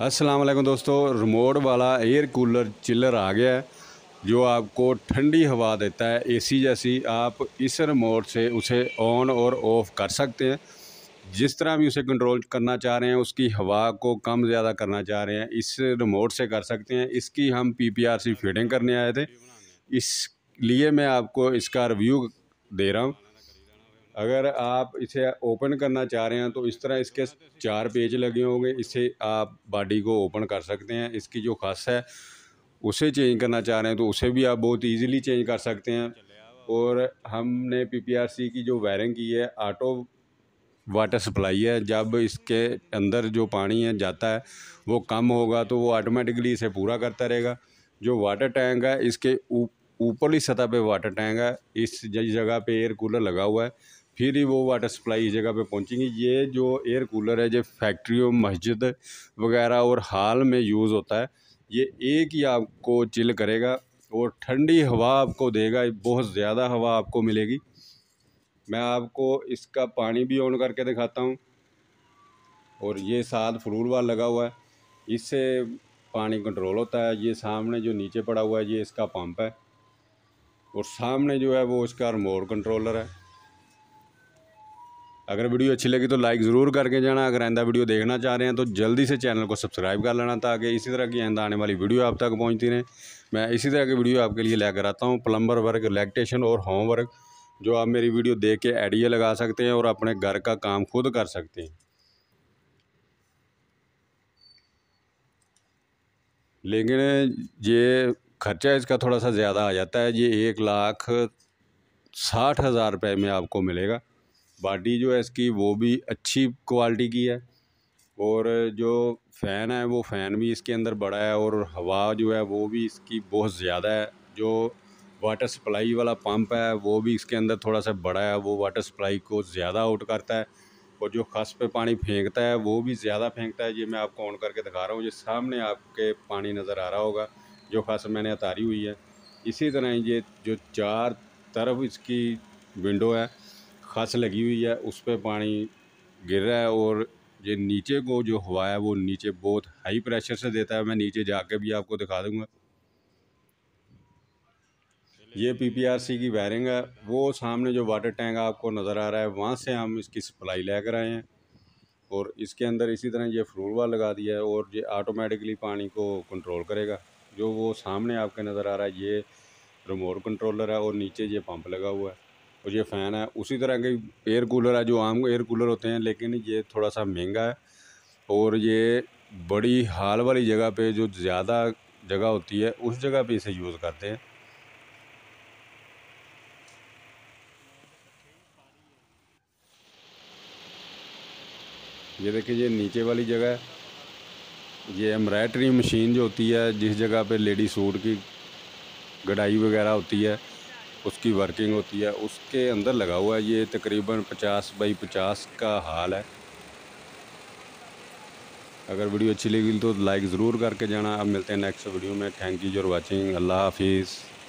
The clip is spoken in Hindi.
असलम दोस्तों रिमोट वाला एयर कूलर चिलर आ गया है जो आपको ठंडी हवा देता है एसी जैसी आप इस रिमोट से उसे ऑन और ऑफ़ कर सकते हैं जिस तरह भी उसे कंट्रोल करना चाह रहे हैं उसकी हवा को कम ज़्यादा करना चाह रहे हैं इस रिमोट से कर सकते हैं इसकी हम P P R C feeding करने आए थे इसलिए मैं आपको इसका रिव्यू दे रहा हूँ अगर आप इसे ओपन करना चाह रहे हैं तो इस तरह इसके चार पेज लगे होंगे इससे आप बॉडी को ओपन कर सकते हैं इसकी जो खस है उसे चेंज करना चाह रहे हैं तो उसे भी आप बहुत इजीली चेंज कर सकते हैं और हमने पीपीआरसी की जो वायरिंग की है ऑटो वाटर सप्लाई है जब इसके अंदर जो पानी है जाता है वो कम होगा तो वो ऑटोमेटिकली इसे पूरा करता रहेगा जो वाटर टैंक है इसके ऊपरली सतह पे वाटर टैंक है इस जगह पे एयर कूलर लगा हुआ है फिर ही वो वाटर सप्लाई इस जगह पे पहुंचेंगी ये जो एयर कूलर है जो फैक्ट्रियों मस्जिद वगैरह और हाल में यूज़ होता है ये एक ही आपको चिल करेगा और ठंडी हवा आपको देगा बहुत ज़्यादा हवा आपको मिलेगी मैं आपको इसका पानी भी ऑन करके दिखाता हूँ और ये साथ फ्लूर वाल लगा हुआ है इससे पानी कंट्रोल होता है ये सामने जो नीचे पड़ा हुआ है ये इसका पंप है और सामने जो है वो इसका रिमोट कंट्रोलर है अगर वीडियो अच्छी लगी तो लाइक ज़रूर करके जाना अगर आंदा वीडियो देखना चाह रहे हैं तो जल्दी से चैनल को सब्सक्राइब कर लेना ताकि इसी तरह की आंदा आने वाली वीडियो आप तक पहुँचती रहे मैं इसी तरह की वीडियो आपके लिए लेकर आता हूँ प्लम्बर वर्क इलेक्ट्रेशन और होम वर्क जो आप मेरी वीडियो देख के आइडिया लगा सकते हैं और अपने घर का काम खुद कर सकते हैं लेकिन ये खर्चा इसका थोड़ा सा ज़्यादा आ जाता है ये एक लाख साठ हज़ार रुपये में आपको मिलेगा बाडी जो है इसकी वो भी अच्छी क्वालिटी की है और जो फ़ैन है वो फ़ैन भी इसके अंदर बड़ा है और हवा जो है वो भी इसकी बहुत ज़्यादा है जो वाटर सप्लाई वाला पंप है वो भी इसके अंदर थोड़ा सा बड़ा है वो वाटर सप्लाई को ज़्यादा आउट करता है और जो खस पे पानी फेंकता है वो भी ज़्यादा फेंकता है ये मैं आपको ऑन करके दिखा रहा हूँ ये सामने आपके पानी नज़र आ रहा होगा जो खस मैंने उतारी हुई है इसी तरह ये जो चार तरफ इसकी विंडो है खस लगी हुई है उस पर पानी गिर रहा है और ये नीचे को जो हवा है वो नीचे बहुत हाई प्रेशर से देता है मैं नीचे जाके भी आपको दिखा दूंगा ये पीपीआरसी की वायरिंग है वो सामने जो वाटर टैंक आपको नज़र आ रहा है वहाँ से हम इसकी सप्लाई लेकर आए हैं और इसके अंदर इसी तरह ये फ्रूलवा लगा दिया है और ये ऑटोमेटिकली पानी को कंट्रोल करेगा जो वो सामने आपके नज़र आ रहा है ये रिमोट कंट्रोलर है और नीचे ये पंप लगा हुआ है और ये फ़ैन है उसी तरह के एयर कूलर है जो आम एयर कूलर होते हैं लेकिन ये थोड़ा सा महंगा है और ये बड़ी हाल वाली जगह पे जो ज़्यादा जगह होती है उस जगह पे इसे यूज़ करते हैं ये देखिए ये नीचे वाली जगह है ये एम्ब्रायड्री मशीन जो होती है जिस जगह पे लेडी सूट की गढ़ाई वगैरह होती है उसकी वर्किंग होती है उसके अंदर लगा हुआ है ये तकरीबन 50 बाई 50 का हाल है अगर वीडियो अच्छी लगी तो लाइक ज़रूर करके जाना अब मिलते हैं नेक्स्ट वीडियो में थैंक यू फॉर वाचिंग अल्लाह हाफिज़